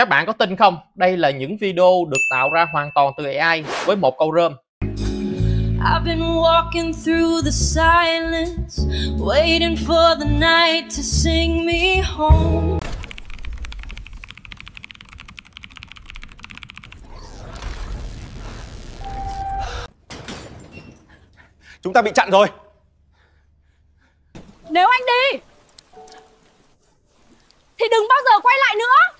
Các bạn có tin không? Đây là những video được tạo ra hoàn toàn từ AI với một câu rơm. I've been walking through the silence, waiting for the night to sing me home. Chúng ta bị chặn rồi. Nếu anh đi thì đừng bao giờ quay lại nữa.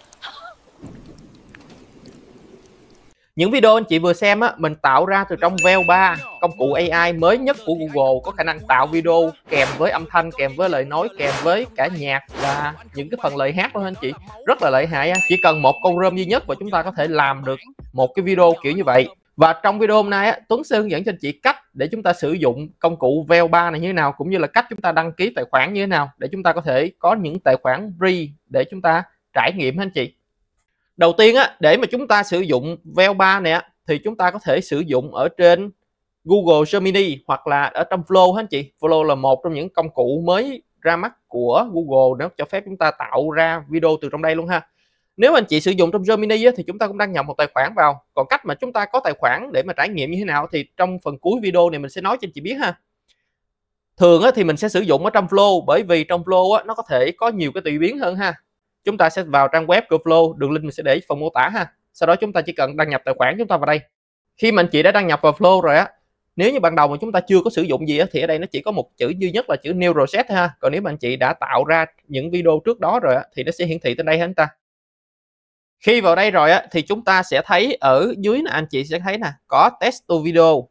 Những video anh chị vừa xem á, mình tạo ra từ trong Veo 3, công cụ AI mới nhất của Google có khả năng tạo video kèm với âm thanh, kèm với lời nói, kèm với cả nhạc và những cái phần lời hát luôn anh chị. Rất là lợi hại, chỉ cần một con rơm duy nhất và chúng ta có thể làm được một cái video kiểu như vậy. Và trong video hôm nay á, Tuấn sẽ hướng dẫn cho anh chị cách để chúng ta sử dụng công cụ Veo 3 này như thế nào cũng như là cách chúng ta đăng ký tài khoản như thế nào để chúng ta có thể có những tài khoản free để chúng ta trải nghiệm anh chị đầu tiên á để mà chúng ta sử dụng veo 3 nè thì chúng ta có thể sử dụng ở trên Google Gemini hoặc là ở trong Flow hết chị Flow là một trong những công cụ mới ra mắt của Google nó cho phép chúng ta tạo ra video từ trong đây luôn ha nếu anh chị sử dụng trong Gemini á, thì chúng ta cũng đăng nhập một tài khoản vào còn cách mà chúng ta có tài khoản để mà trải nghiệm như thế nào thì trong phần cuối video này mình sẽ nói cho anh chị biết ha thường á, thì mình sẽ sử dụng ở trong flow bởi vì trong flow á, nó có thể có nhiều cái tùy biến hơn ha chúng ta sẽ vào trang web của Flow đường link mình sẽ để phần mô tả ha sau đó chúng ta chỉ cần đăng nhập tài khoản chúng ta vào đây khi mà anh chị đã đăng nhập vào Flow rồi á nếu như ban đầu mà chúng ta chưa có sử dụng gì á, thì ở đây nó chỉ có một chữ duy nhất là chữ new reset ha còn nếu mà anh chị đã tạo ra những video trước đó rồi á, thì nó sẽ hiển thị trên đây hết ta khi vào đây rồi á, thì chúng ta sẽ thấy ở dưới nè anh chị sẽ thấy nè có test to video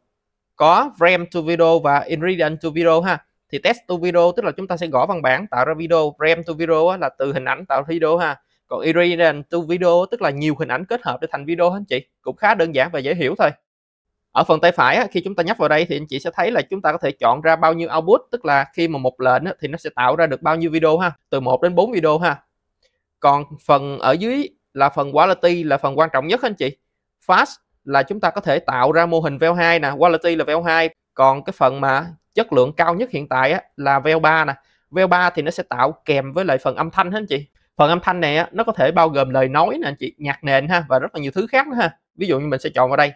có frame to video và ingredient to video ha thì test to video tức là chúng ta sẽ gõ văn bản tạo ra video rem to video á, là từ hình ảnh tạo video ha còn irrelevant to video tức là nhiều hình ảnh kết hợp để thành video anh chị cũng khá đơn giản và dễ hiểu thôi ở phần tay phải khi chúng ta nhấp vào đây thì anh chị sẽ thấy là chúng ta có thể chọn ra bao nhiêu output tức là khi mà một lệnh thì nó sẽ tạo ra được bao nhiêu video ha từ 1 đến 4 video ha còn phần ở dưới là phần quality là phần quan trọng nhất anh chị fast là chúng ta có thể tạo ra mô hình veo 2 nè quality là veo 2 còn cái phần mà chất lượng cao nhất hiện tại á, là VO3 nè VO3 thì nó sẽ tạo kèm với lại phần âm thanh hết anh chị phần âm thanh này á, nó có thể bao gồm lời nói nè anh chị nhạc nền ha và rất là nhiều thứ khác nữa ha ví dụ như mình sẽ chọn vào đây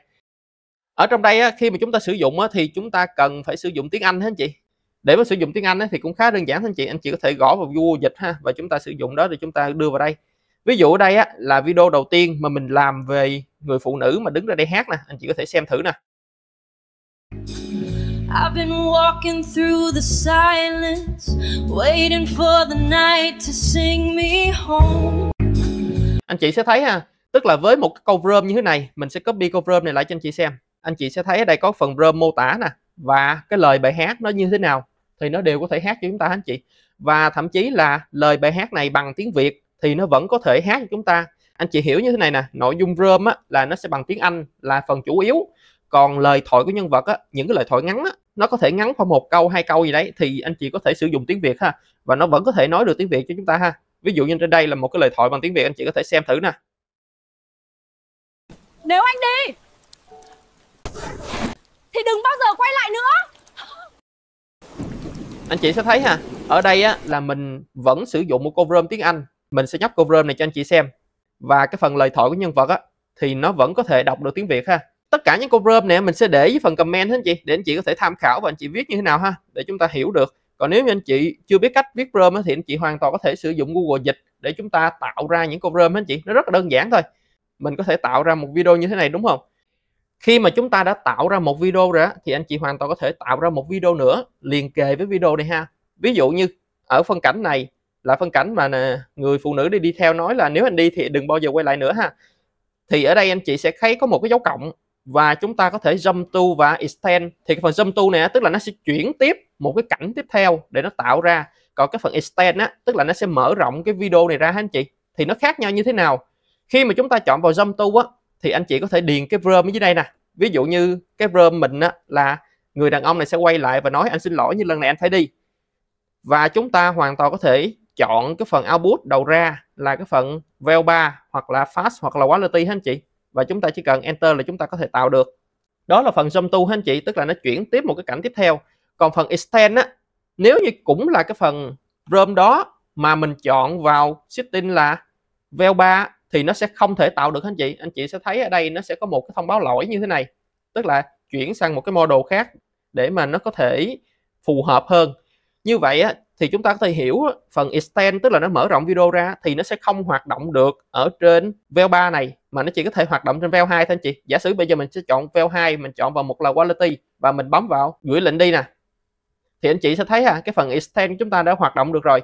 ở trong đây á, khi mà chúng ta sử dụng á, thì chúng ta cần phải sử dụng tiếng Anh hết anh chị để mà sử dụng tiếng Anh á, thì cũng khá đơn giản anh chị anh chị có thể gõ vào Google dịch ha và chúng ta sử dụng đó thì chúng ta đưa vào đây ví dụ ở đây á, là video đầu tiên mà mình làm về người phụ nữ mà đứng ra đây hát nè anh chị có thể xem thử nè I've been walking through the silence, waiting for the night to sing me home. Anh chị sẽ thấy ha, tức là với một cái câu verb như thế này, mình sẽ copy câu verb này lại cho anh chị xem. Anh chị sẽ thấy ở đây có phần verb mô tả nè và cái lời bài hát nó như thế nào thì nó đều có thể hát cho chúng ta anh chị. Và thậm chí là lời bài hát này bằng tiếng Việt thì nó vẫn có thể hát cho chúng ta. Anh chị hiểu như thế này nè, nội dung verb á, là nó sẽ bằng tiếng Anh là phần chủ yếu còn lời thoại của nhân vật á những cái lời thoại ngắn á nó có thể ngắn khoảng một câu hai câu gì đấy thì anh chị có thể sử dụng tiếng việt ha và nó vẫn có thể nói được tiếng việt cho chúng ta ha ví dụ như trên đây là một cái lời thoại bằng tiếng việt anh chị có thể xem thử nè nếu anh đi thì đừng bao giờ quay lại nữa anh chị sẽ thấy ha ở đây á là mình vẫn sử dụng một cover tiếng anh mình sẽ nhấp cover này cho anh chị xem và cái phần lời thoại của nhân vật á thì nó vẫn có thể đọc được tiếng việt ha tất cả những câu rơm này mình sẽ để dưới phần comment hết anh chị để anh chị có thể tham khảo và anh chị viết như thế nào ha để chúng ta hiểu được còn nếu như anh chị chưa biết cách viết rơm thì anh chị hoàn toàn có thể sử dụng Google dịch để chúng ta tạo ra những con rơm anh chị nó rất là đơn giản thôi mình có thể tạo ra một video như thế này đúng không khi mà chúng ta đã tạo ra một video rồi thì anh chị hoàn toàn có thể tạo ra một video nữa liền kề với video này ha ví dụ như ở phân cảnh này là phân cảnh mà người phụ nữ đi đi theo nói là nếu anh đi thì đừng bao giờ quay lại nữa ha thì ở đây anh chị sẽ thấy có một cái dấu cộng và chúng ta có thể zoom to và extend thì cái phần zoom to này tức là nó sẽ chuyển tiếp một cái cảnh tiếp theo để nó tạo ra còn cái phần extend á tức là nó sẽ mở rộng cái video này ra anh chị thì nó khác nhau như thế nào khi mà chúng ta chọn vào zoom to á thì anh chị có thể điền cái room ở dưới đây nè ví dụ như cái room mình á là người đàn ông này sẽ quay lại và nói anh xin lỗi như lần này anh phải đi và chúng ta hoàn toàn có thể chọn cái phần output đầu ra là cái phần vel 3 hoặc là fast hoặc là quality hả anh chị và chúng ta chỉ cần enter là chúng ta có thể tạo được đó là phần zoom tu anh chị tức là nó chuyển tiếp một cái cảnh tiếp theo còn phần extend á nếu như cũng là cái phần room đó mà mình chọn vào setting là veo 3 thì nó sẽ không thể tạo được anh chị anh chị sẽ thấy ở đây nó sẽ có một cái thông báo lỗi như thế này tức là chuyển sang một cái model khác để mà nó có thể phù hợp hơn như vậy á, thì chúng ta có thể hiểu phần extend tức là nó mở rộng video ra thì nó sẽ không hoạt động được ở trên veo 3 này mà nó chỉ có thể hoạt động trên veo 2 thôi anh chị giả sử bây giờ mình sẽ chọn veo 2 mình chọn vào một là quality và mình bấm vào gửi lệnh đi nè thì anh chị sẽ thấy ha cái phần extend chúng ta đã hoạt động được rồi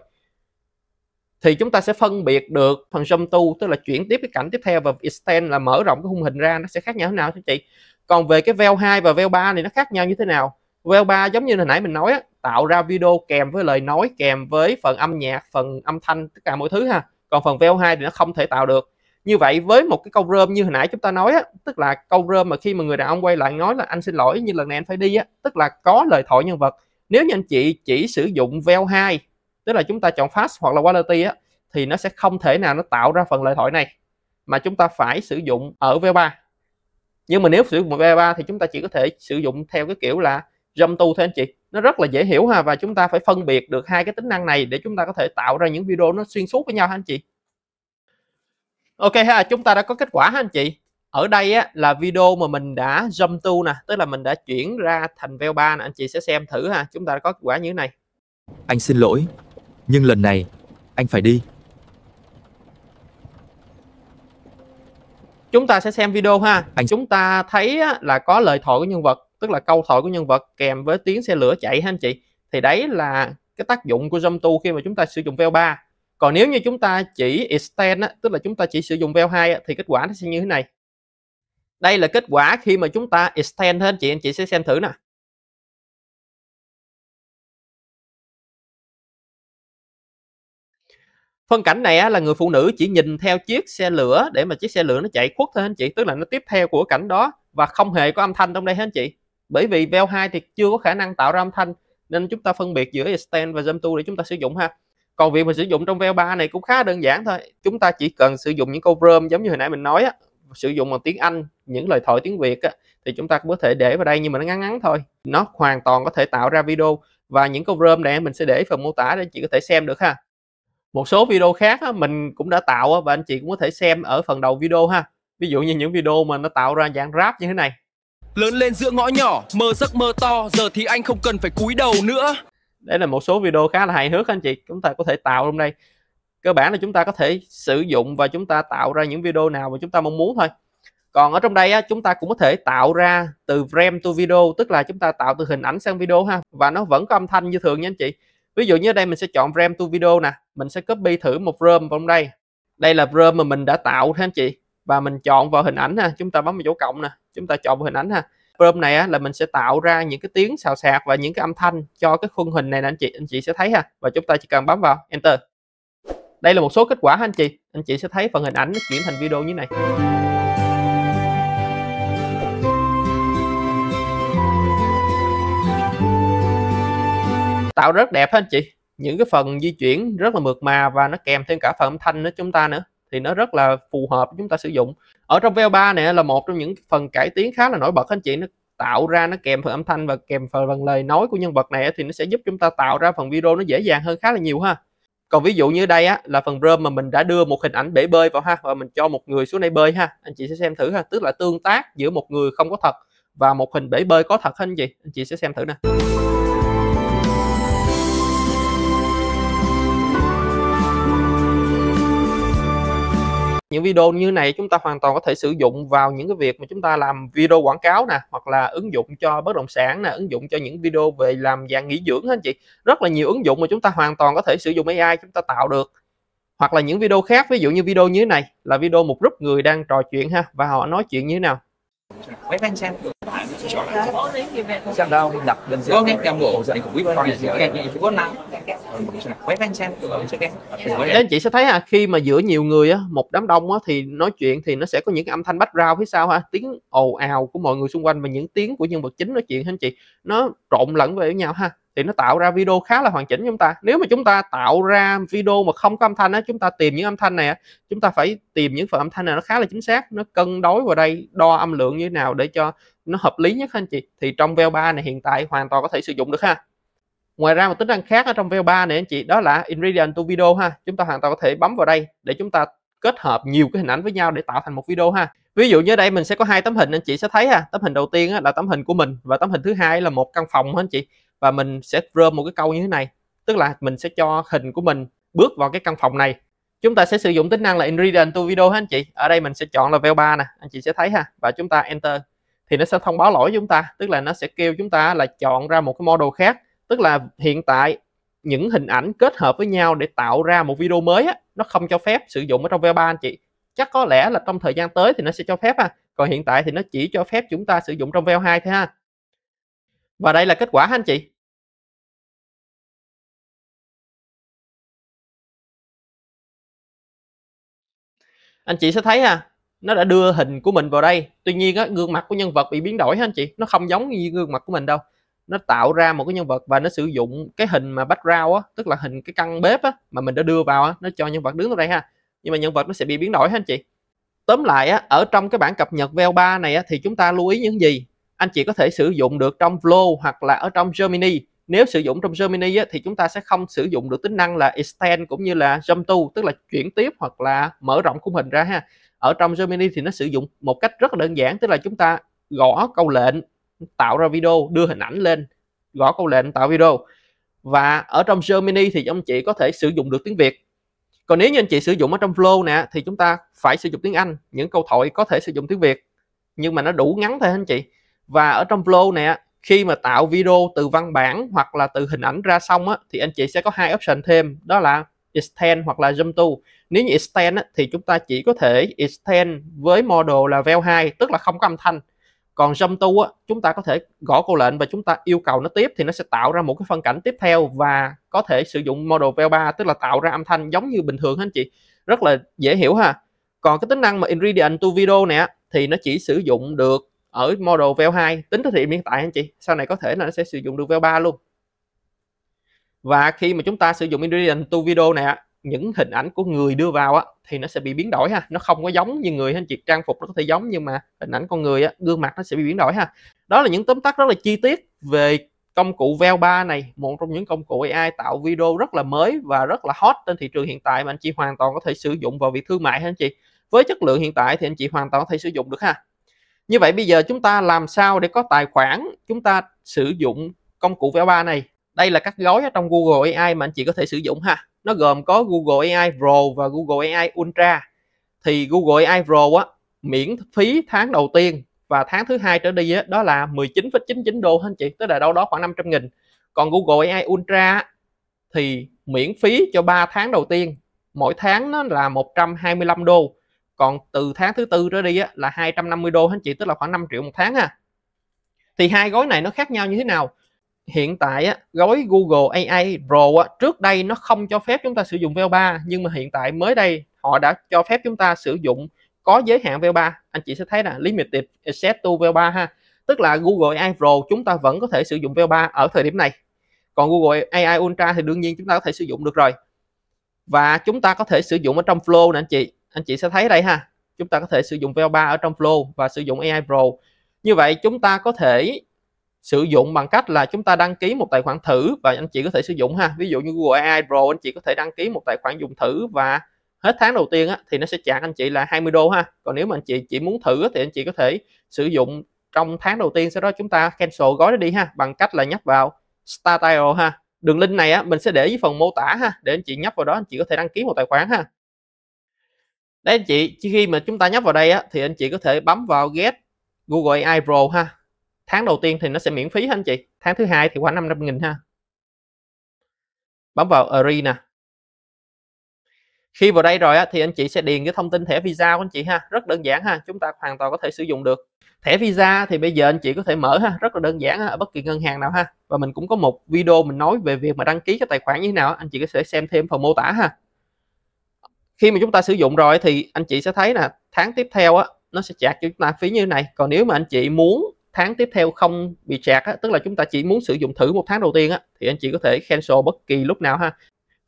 thì chúng ta sẽ phân biệt được phần zoom tu tức là chuyển tiếp cái cảnh tiếp theo và extend là mở rộng cái khung hình ra nó sẽ khác nhau thế nào anh chị còn về cái veo 2 và veo 3 thì nó khác nhau như thế nào veo 3 giống như hồi nãy mình nói á, tạo ra video kèm với lời nói kèm với phần âm nhạc phần âm thanh tất cả mọi thứ ha còn phần veo 2 thì nó không thể tạo được như vậy với một cái câu rơm như hồi nãy chúng ta nói á, tức là câu rơm mà khi mà người đàn ông quay lại nói là anh xin lỗi nhưng lần này anh phải đi á, tức là có lời thoại nhân vật nếu như anh chị chỉ sử dụng veo 2 tức là chúng ta chọn fast hoặc là quality á, thì nó sẽ không thể nào nó tạo ra phần lời thoại này mà chúng ta phải sử dụng ở v 3 nhưng mà nếu sử dụng v 3 thì chúng ta chỉ có thể sử dụng theo cái kiểu là râm tu thôi anh chị nó rất là dễ hiểu ha và chúng ta phải phân biệt được hai cái tính năng này để chúng ta có thể tạo ra những video nó xuyên suốt với nhau ha anh chị ok ha chúng ta đã có kết quả ha anh chị ở đây á, là video mà mình đã zoom tu nè tức là mình đã chuyển ra thành veo 3 nè anh chị sẽ xem thử ha chúng ta đã có kết quả như thế này anh xin lỗi nhưng lần này anh phải đi chúng ta sẽ xem video ha anh chúng ta thấy á, là có lời thoại của nhân vật tức là câu thoại của nhân vật kèm với tiếng xe lửa chạy ha anh chị thì đấy là cái tác dụng của zoom tu khi mà chúng ta sử dụng veo 3 còn nếu như chúng ta chỉ extend á, tức là chúng ta chỉ sử dụng vel 2 á, thì kết quả nó sẽ như thế này đây là kết quả khi mà chúng ta extend hết chị anh chị sẽ xem thử nè phân cảnh này á, là người phụ nữ chỉ nhìn theo chiếc xe lửa để mà chiếc xe lửa nó chạy khuất thôi anh chị tức là nó tiếp theo của cảnh đó và không hề có âm thanh trong đây hết anh chị bởi vì vel 2 thì chưa có khả năng tạo ra âm thanh nên chúng ta phân biệt giữa extend và zoom to để chúng ta sử dụng ha còn việc mà sử dụng trong VO3 này cũng khá đơn giản thôi chúng ta chỉ cần sử dụng những câu rơm giống như hồi nãy mình nói á, sử dụng bằng tiếng Anh những lời thoại tiếng Việt á, thì chúng ta cũng có thể để vào đây nhưng mà nó ngắn ngắn thôi nó hoàn toàn có thể tạo ra video và những câu rơm này mình sẽ để phần mô tả để anh chị có thể xem được ha một số video khác á, mình cũng đã tạo và anh chị cũng có thể xem ở phần đầu video ha ví dụ như những video mà nó tạo ra dạng rap như thế này lớn lên giữa ngõ nhỏ mơ giấc mơ to giờ thì anh không cần phải cúi đầu nữa đấy là một số video khá là hài hước anh chị chúng ta có thể tạo trong đây cơ bản là chúng ta có thể sử dụng và chúng ta tạo ra những video nào mà chúng ta mong muốn thôi còn ở trong đây á, chúng ta cũng có thể tạo ra từ frame to video tức là chúng ta tạo từ hình ảnh sang video ha và nó vẫn có âm thanh như thường nha anh chị ví dụ như ở đây mình sẽ chọn frame to video nè mình sẽ copy thử một frame vào trong đây đây là frame mà mình đã tạo ha anh chị và mình chọn vào hình ảnh ha chúng ta bấm vào chỗ cộng nè chúng ta chọn vào hình ảnh ha prom này á, là mình sẽ tạo ra những cái tiếng xào xạc và những cái âm thanh cho cái khung hình này nè anh chị anh chị sẽ thấy ha và chúng ta chỉ cần bấm vào enter đây là một số kết quả anh chị anh chị sẽ thấy phần hình ảnh nó chuyển thành video như này tạo rất đẹp ha anh chị những cái phần di chuyển rất là mượt mà và nó kèm thêm cả phần âm thanh nữa chúng ta nữa thì nó rất là phù hợp chúng ta sử dụng ở trong VO3 này là một trong những phần cải tiến khá là nổi bật anh chị nó tạo ra nó kèm phần âm thanh và kèm phần lời nói của nhân vật này thì nó sẽ giúp chúng ta tạo ra phần video nó dễ dàng hơn khá là nhiều ha còn ví dụ như đây á là phần rơm mà mình đã đưa một hình ảnh bể bơi vào ha và mình cho một người xuống đây bơi ha anh chị sẽ xem thử ha tức là tương tác giữa một người không có thật và một hình bể bơi có thật anh chị anh chị sẽ xem thử nè những video như này chúng ta hoàn toàn có thể sử dụng vào những cái việc mà chúng ta làm video quảng cáo nè hoặc là ứng dụng cho bất động sản nè ứng dụng cho những video về làm dạng nghỉ dưỡng anh chị rất là nhiều ứng dụng mà chúng ta hoàn toàn có thể sử dụng AI chúng ta tạo được hoặc là những video khác ví dụ như video như thế này là video một group người đang trò chuyện ha và họ nói chuyện như thế nào anh xem. Sang đâu đặt bên dưới. Có cái cam bộ anh dạ. cũng biết con gì kẹt nhẹ chỉ có nắng. Quấy bên xem anh chị sẽ thấy à khi mà giữa nhiều người á, một đám đông á thì nói chuyện thì nó sẽ có những cái âm thanh bắt rau phía sau ha, tiếng ồ ào của mọi người xung quanh và những tiếng của nhân vật chính nói chuyện anh chị. Nó trộn lẫn với nhau ha thì nó tạo ra video khá là hoàn chỉnh chúng ta nếu mà chúng ta tạo ra video mà không có âm thanh á chúng ta tìm những âm thanh này chúng ta phải tìm những phần âm thanh này nó khá là chính xác nó cân đối vào đây đo âm lượng như thế nào để cho nó hợp lý nhất anh chị thì trong VO3 này hiện tại hoàn toàn có thể sử dụng được ha ngoài ra một tính năng khác ở trong VO3 này anh chị đó là ingredient to video ha chúng ta hoàn toàn có thể bấm vào đây để chúng ta kết hợp nhiều cái hình ảnh với nhau để tạo thành một video ha ví dụ như đây mình sẽ có hai tấm hình anh chị sẽ thấy ha tấm hình đầu tiên là tấm hình của mình và tấm hình thứ hai là một căn phòng anh chị và mình sẽ rơm một cái câu như thế này tức là mình sẽ cho hình của mình bước vào cái căn phòng này chúng ta sẽ sử dụng tính năng là ingredient to video ha anh chị ở đây mình sẽ chọn là veo 3 nè anh chị sẽ thấy ha và chúng ta enter thì nó sẽ thông báo lỗi chúng ta tức là nó sẽ kêu chúng ta là chọn ra một cái model khác tức là hiện tại những hình ảnh kết hợp với nhau để tạo ra một video mới á, nó không cho phép sử dụng ở trong V3 anh chị chắc có lẽ là trong thời gian tới thì nó sẽ cho phép ha còn hiện tại thì nó chỉ cho phép chúng ta sử dụng trong v 2 thôi ha và đây là kết quả anh chị anh chị sẽ thấy ha nó đã đưa hình của mình vào đây tuy nhiên á, gương mặt của nhân vật bị biến đổi hết anh chị nó không giống như gương mặt của mình đâu nó tạo ra một cái nhân vật và nó sử dụng cái hình mà background á tức là hình cái căn bếp á mà mình đã đưa vào á nó cho nhân vật đứng ở đây ha nhưng mà nhân vật nó sẽ bị biến đổi hết anh chị tóm lại á ở trong cái bản cập nhật VL3 này á, thì chúng ta lưu ý những gì anh chị có thể sử dụng được trong Flow hoặc là ở trong Germany nếu sử dụng trong Germany á, thì chúng ta sẽ không sử dụng được tính năng là extend cũng như là jump to tức là chuyển tiếp hoặc là mở rộng khung hình ra ha ở trong Gemini thì nó sử dụng một cách rất là đơn giản tức là chúng ta gõ câu lệnh tạo ra video đưa hình ảnh lên gõ câu lệnh tạo video và ở trong Gemini thì ông chị có thể sử dụng được tiếng Việt còn nếu như anh chị sử dụng ở trong Flow nè thì chúng ta phải sử dụng tiếng Anh những câu thoại có thể sử dụng tiếng Việt nhưng mà nó đủ ngắn thôi anh chị và ở trong Flow nè khi mà tạo video từ văn bản hoặc là từ hình ảnh ra xong á, thì anh chị sẽ có hai option thêm đó là extend hoặc là zoom to nếu như extend á, thì chúng ta chỉ có thể extend với model là vel 2 tức là không có âm thanh còn jump to á, chúng ta có thể gõ câu lệnh và chúng ta yêu cầu nó tiếp thì nó sẽ tạo ra một cái phân cảnh tiếp theo và có thể sử dụng model vel 3 tức là tạo ra âm thanh giống như bình thường hết anh chị rất là dễ hiểu ha còn cái tính năng mà ingredient to video nè thì nó chỉ sử dụng được ở model vel 2 tính tới thời hiện tại anh chị sau này có thể là nó sẽ sử dụng được vel 3 luôn và khi mà chúng ta sử dụng ingredient to video này những hình ảnh của người đưa vào á thì nó sẽ bị biến đổi ha nó không có giống như người anh chị trang phục nó có thể giống nhưng mà hình ảnh con người á gương mặt nó sẽ bị biến đổi ha đó là những tóm tắt rất là chi tiết về công cụ Vel 3 này một trong những công cụ AI tạo video rất là mới và rất là hot trên thị trường hiện tại mà anh chị hoàn toàn có thể sử dụng vào việc thương mại ha anh chị với chất lượng hiện tại thì anh chị hoàn toàn có thể sử dụng được ha như vậy bây giờ chúng ta làm sao để có tài khoản chúng ta sử dụng công cụ Vel 3 này đây là các gói ở trong Google AI mà anh chị có thể sử dụng ha nó gồm có Google AI Pro và Google AI Ultra thì Google AI Pro á miễn phí tháng đầu tiên và tháng thứ hai trở đi á, đó là 19,99 đô anh chị tức là đâu đó khoảng 500 nghìn còn Google AI Ultra thì miễn phí cho 3 tháng đầu tiên mỗi tháng nó là 125 đô còn từ tháng thứ tư trở đi á, là 250 đô anh chị tức là khoảng 5 triệu một tháng ha thì hai gói này nó khác nhau như thế nào hiện tại á, gói Google AI Pro á, trước đây nó không cho phép chúng ta sử dụng VO3 nhưng mà hiện tại mới đây họ đã cho phép chúng ta sử dụng có giới hạn VO3 anh chị sẽ thấy là limited access to VO3 ha tức là Google AI Pro chúng ta vẫn có thể sử dụng VO3 ở thời điểm này còn Google AI Ultra thì đương nhiên chúng ta có thể sử dụng được rồi và chúng ta có thể sử dụng ở trong flow nè anh chị anh chị sẽ thấy đây ha chúng ta có thể sử dụng VO3 ở trong flow và sử dụng AI Pro như vậy chúng ta có thể sử dụng bằng cách là chúng ta đăng ký một tài khoản thử và anh chị có thể sử dụng ha ví dụ như Google AI Pro anh chị có thể đăng ký một tài khoản dùng thử và hết tháng đầu tiên á, thì nó sẽ trả anh chị là 20 đô ha còn nếu mà anh chị chỉ muốn thử thì anh chị có thể sử dụng trong tháng đầu tiên sau đó chúng ta cancel gói nó đi ha bằng cách là nhấp vào start title ha đường link này á, mình sẽ để dưới phần mô tả ha để anh chị nhấp vào đó anh chị có thể đăng ký một tài khoản ha đấy anh chị khi mà chúng ta nhấp vào đây á, thì anh chị có thể bấm vào get Google AI Pro ha tháng đầu tiên thì nó sẽ miễn phí hết anh chị tháng thứ hai thì khoảng 500 nghìn ha bấm vào agree nè khi vào đây rồi á, thì anh chị sẽ điền cái thông tin thẻ visa của anh chị ha rất đơn giản ha chúng ta hoàn toàn có thể sử dụng được thẻ visa thì bây giờ anh chị có thể mở ha rất là đơn giản ha, ở bất kỳ ngân hàng nào ha và mình cũng có một video mình nói về việc mà đăng ký cái tài khoản như thế nào anh chị có thể xem thêm phần mô tả ha khi mà chúng ta sử dụng rồi thì anh chị sẽ thấy là tháng tiếp theo á nó sẽ chạc cho chúng ta phí như thế này còn nếu mà anh chị muốn tháng tiếp theo không bị chạc á, tức là chúng ta chỉ muốn sử dụng thử một tháng đầu tiên á, thì anh chị có thể cancel bất kỳ lúc nào ha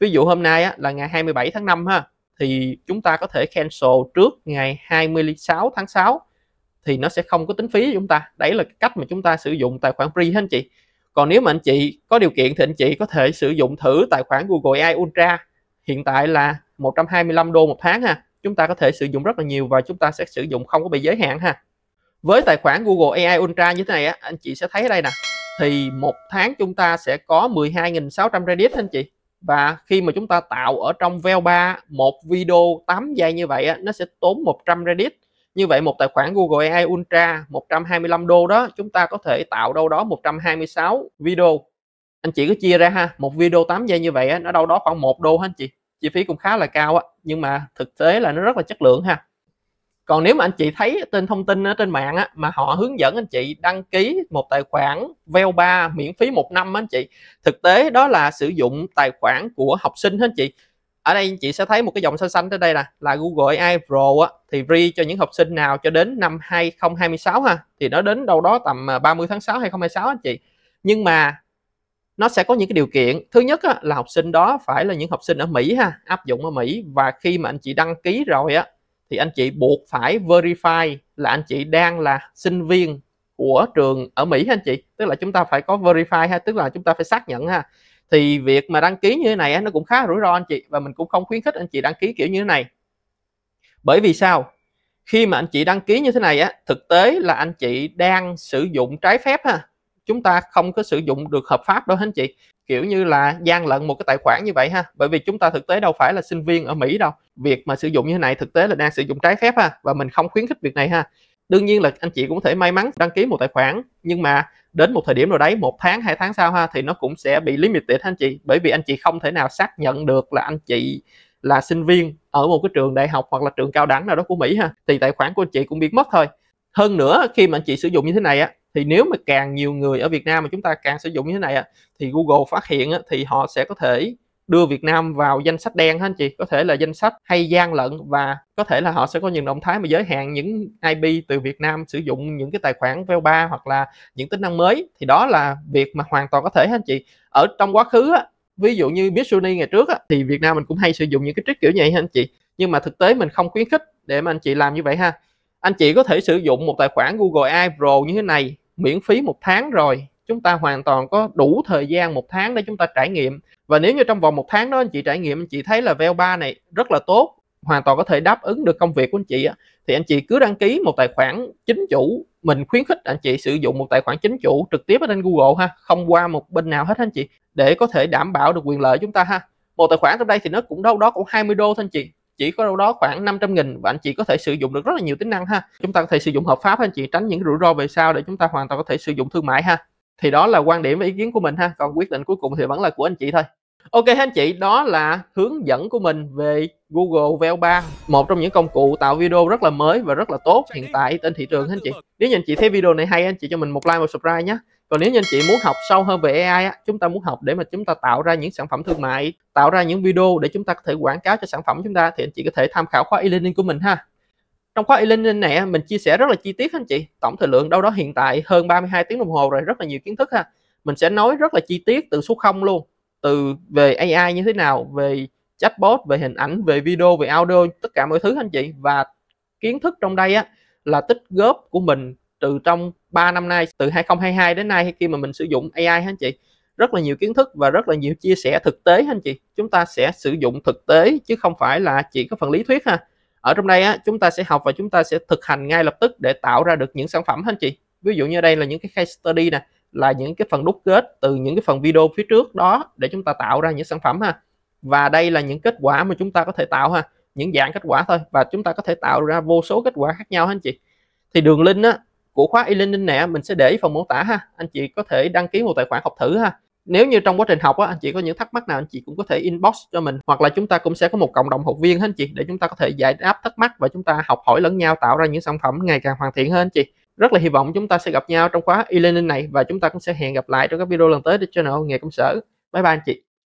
ví dụ hôm nay á, là ngày 27 tháng 5 ha thì chúng ta có thể cancel trước ngày 26 tháng 6 thì nó sẽ không có tính phí chúng ta đấy là cách mà chúng ta sử dụng tài khoản free hết anh chị còn nếu mà anh chị có điều kiện thì anh chị có thể sử dụng thử tài khoản Google AI Ultra hiện tại là 125 đô một tháng ha chúng ta có thể sử dụng rất là nhiều và chúng ta sẽ sử dụng không có bị giới hạn ha với tài khoản Google AI Ultra như thế này á, anh chị sẽ thấy ở đây nè thì một tháng chúng ta sẽ có 12.600 Reddit anh chị và khi mà chúng ta tạo ở trong veo 3 một video 8 giây như vậy á, nó sẽ tốn 100 Reddit như vậy một tài khoản Google AI Ultra 125 đô đó chúng ta có thể tạo đâu đó 126 video anh chị cứ chia ra ha một video 8 giây như vậy á, nó đâu đó khoảng một đô hết anh chị chi phí cũng khá là cao á nhưng mà thực tế là nó rất là chất lượng ha còn nếu mà anh chị thấy tên thông tin ở trên mạng á, mà họ hướng dẫn anh chị đăng ký một tài khoản veo 3 miễn phí một năm anh chị thực tế đó là sử dụng tài khoản của học sinh anh chị ở đây anh chị sẽ thấy một cái dòng xanh xanh tới đây nè là Google AI Pro á, thì free cho những học sinh nào cho đến năm 2026 ha thì nó đến đâu đó tầm 30 à, tháng 6 2026 anh chị nhưng mà nó sẽ có những cái điều kiện thứ nhất á, là học sinh đó phải là những học sinh ở Mỹ ha áp dụng ở Mỹ và khi mà anh chị đăng ký rồi á thì anh chị buộc phải verify là anh chị đang là sinh viên của trường ở Mỹ anh chị tức là chúng ta phải có verify ha tức là chúng ta phải xác nhận ha thì việc mà đăng ký như thế này nó cũng khá rủi ro anh chị và mình cũng không khuyến khích anh chị đăng ký kiểu như thế này bởi vì sao khi mà anh chị đăng ký như thế này á thực tế là anh chị đang sử dụng trái phép ha chúng ta không có sử dụng được hợp pháp đâu anh chị kiểu như là gian lận một cái tài khoản như vậy ha bởi vì chúng ta thực tế đâu phải là sinh viên ở Mỹ đâu việc mà sử dụng như thế này thực tế là đang sử dụng trái phép ha và mình không khuyến khích việc này ha đương nhiên là anh chị cũng thể may mắn đăng ký một tài khoản nhưng mà đến một thời điểm nào đấy một tháng hai tháng sau ha thì nó cũng sẽ bị limited anh chị bởi vì anh chị không thể nào xác nhận được là anh chị là sinh viên ở một cái trường đại học hoặc là trường cao đẳng nào đó của Mỹ ha thì tài khoản của anh chị cũng biến mất thôi hơn nữa khi mà anh chị sử dụng như thế này á thì nếu mà càng nhiều người ở Việt Nam mà chúng ta càng sử dụng như thế này thì Google phát hiện thì họ sẽ có thể đưa Việt Nam vào danh sách đen hả anh chị có thể là danh sách hay gian lận và có thể là họ sẽ có những động thái mà giới hạn những IP từ Việt Nam sử dụng những cái tài khoản VO3 hoặc là những tính năng mới thì đó là việc mà hoàn toàn có thể hả anh chị ở trong quá khứ á, ví dụ như Sony ngày trước á, thì Việt Nam mình cũng hay sử dụng những cái trick kiểu vậy hả anh chị nhưng mà thực tế mình không khuyến khích để mà anh chị làm như vậy ha anh chị có thể sử dụng một tài khoản Google AI Pro như thế này miễn phí một tháng rồi chúng ta hoàn toàn có đủ thời gian một tháng để chúng ta trải nghiệm và nếu như trong vòng một tháng đó anh chị trải nghiệm anh chị thấy là veo 3 này rất là tốt hoàn toàn có thể đáp ứng được công việc của anh chị thì anh chị cứ đăng ký một tài khoản chính chủ mình khuyến khích anh chị sử dụng một tài khoản chính chủ trực tiếp ở trên Google ha không qua một bên nào hết anh chị để có thể đảm bảo được quyền lợi chúng ta ha một tài khoản trong đây thì nó cũng đâu đó cũng 20 đô thôi anh chị chỉ có đâu đó khoảng 500 nghìn và anh chị có thể sử dụng được rất là nhiều tính năng ha chúng ta có thể sử dụng hợp pháp anh chị tránh những rủi ro về sau để chúng ta hoàn toàn có thể sử dụng thương mại ha thì đó là quan điểm và ý kiến của mình ha còn quyết định cuối cùng thì vẫn là của anh chị thôi Ok anh chị, đó là hướng dẫn của mình về Google VL3, một trong những công cụ tạo video rất là mới và rất là tốt hiện tại trên thị trường anh chị. Nếu như anh chị thấy video này hay anh chị cho mình một like một subscribe nhé còn nếu như anh chị muốn học sâu hơn về AI á, chúng ta muốn học để mà chúng ta tạo ra những sản phẩm thương mại tạo ra những video để chúng ta có thể quảng cáo cho sản phẩm chúng ta thì anh chị có thể tham khảo khóa e-learning của mình ha trong khóa e-learning này mình chia sẻ rất là chi tiết anh chị tổng thời lượng đâu đó hiện tại hơn 32 tiếng đồng hồ rồi rất là nhiều kiến thức ha mình sẽ nói rất là chi tiết từ số 0 luôn từ về AI như thế nào về chatbot về hình ảnh về video về audio tất cả mọi thứ anh chị và kiến thức trong đây á là tích góp của mình từ trong 3 năm nay từ 2022 đến nay khi mà mình sử dụng AI anh chị rất là nhiều kiến thức và rất là nhiều chia sẻ thực tế anh chị chúng ta sẽ sử dụng thực tế chứ không phải là chỉ có phần lý thuyết ha ở trong đây á, chúng ta sẽ học và chúng ta sẽ thực hành ngay lập tức để tạo ra được những sản phẩm anh chị ví dụ như đây là những cái case study nè là những cái phần đúc kết từ những cái phần video phía trước đó để chúng ta tạo ra những sản phẩm ha và đây là những kết quả mà chúng ta có thể tạo ha những dạng kết quả thôi và chúng ta có thể tạo ra vô số kết quả khác nhau anh chị thì đường link á, của khóa e-learning nè mình sẽ để phần mô tả ha anh chị có thể đăng ký một tài khoản học thử ha nếu như trong quá trình học á, anh chị có những thắc mắc nào anh chị cũng có thể inbox cho mình hoặc là chúng ta cũng sẽ có một cộng đồng học viên hết anh chị để chúng ta có thể giải đáp thắc mắc và chúng ta học hỏi lẫn nhau tạo ra những sản phẩm ngày càng hoàn thiện hơn anh chị rất là hy vọng chúng ta sẽ gặp nhau trong khóa e-learning này và chúng ta cũng sẽ hẹn gặp lại trong các video lần tới trên channel nghề công sở bye bye anh chị